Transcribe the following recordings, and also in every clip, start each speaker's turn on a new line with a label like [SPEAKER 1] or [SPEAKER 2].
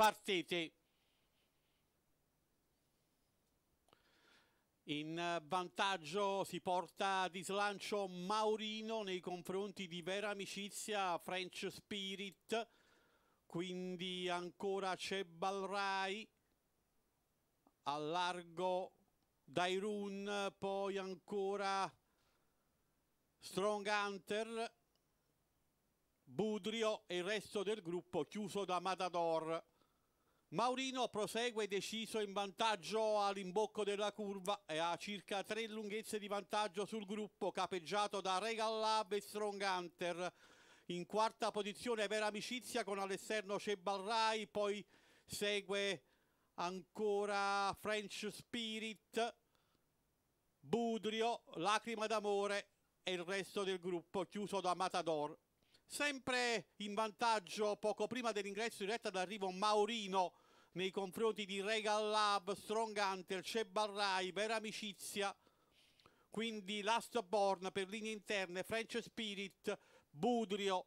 [SPEAKER 1] partite. In vantaggio si porta di slancio Maurino nei confronti di Vera Amicizia, French Spirit, quindi ancora c'è Balrai, al largo Dairun, poi ancora Strong Hunter, Budrio e il resto del gruppo chiuso da Matador. Maurino prosegue deciso in vantaggio all'imbocco della curva e ha circa tre lunghezze di vantaggio sul gruppo capeggiato da Regal Lab e Strong Hunter. In quarta posizione per amicizia con all'esterno Cebalrai, poi segue ancora French Spirit, Budrio, Lacrima d'amore e il resto del gruppo chiuso da Matador. Sempre in vantaggio poco prima dell'ingresso in d'arrivo Maurino nei confronti di Regal Lab, Strong Hunter, Cebarrai, Barrai per amicizia, quindi Last Born per linee interne, French Spirit, Budrio,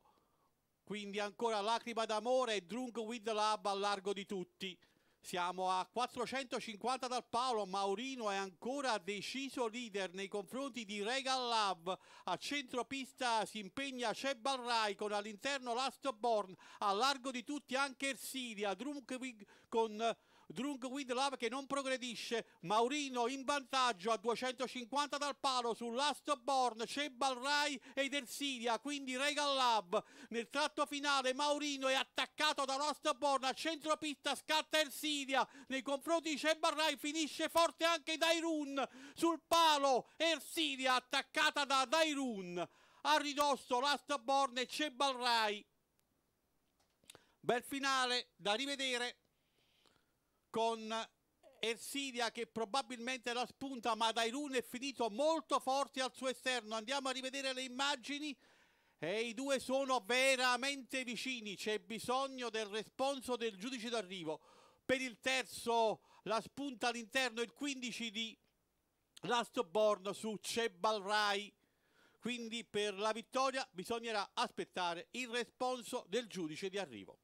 [SPEAKER 1] quindi ancora Lacrima d'amore e Drunk with Lab al largo di tutti. Siamo a 450 dal Paolo, Maurino è ancora deciso leader nei confronti di Regal Love. A centropista si impegna Cebal con all'interno Last Born, a largo di tutti anche Ersilia, Drumkvig con Drunk with Widlav che non progredisce, Maurino in vantaggio a 250 dal palo su Last Born, c'è Balrai ed Ersilia, quindi Regal Lab. Nel tratto finale Maurino è attaccato da Last Born a centropista, scatta Ersidia. nei confronti di C'è Balrai finisce forte anche Dairun sul palo, Ersidia attaccata da Dairun. A ridosso Last Born e c'è Balrai. Bel finale da rivedere con Ersilia che probabilmente la spunta ma Dairun è finito molto forte al suo esterno andiamo a rivedere le immagini e i due sono veramente vicini c'è bisogno del responso del giudice d'arrivo per il terzo la spunta all'interno il 15 di Lastborn su Cebal Rai. quindi per la vittoria bisognerà aspettare il responso del giudice di arrivo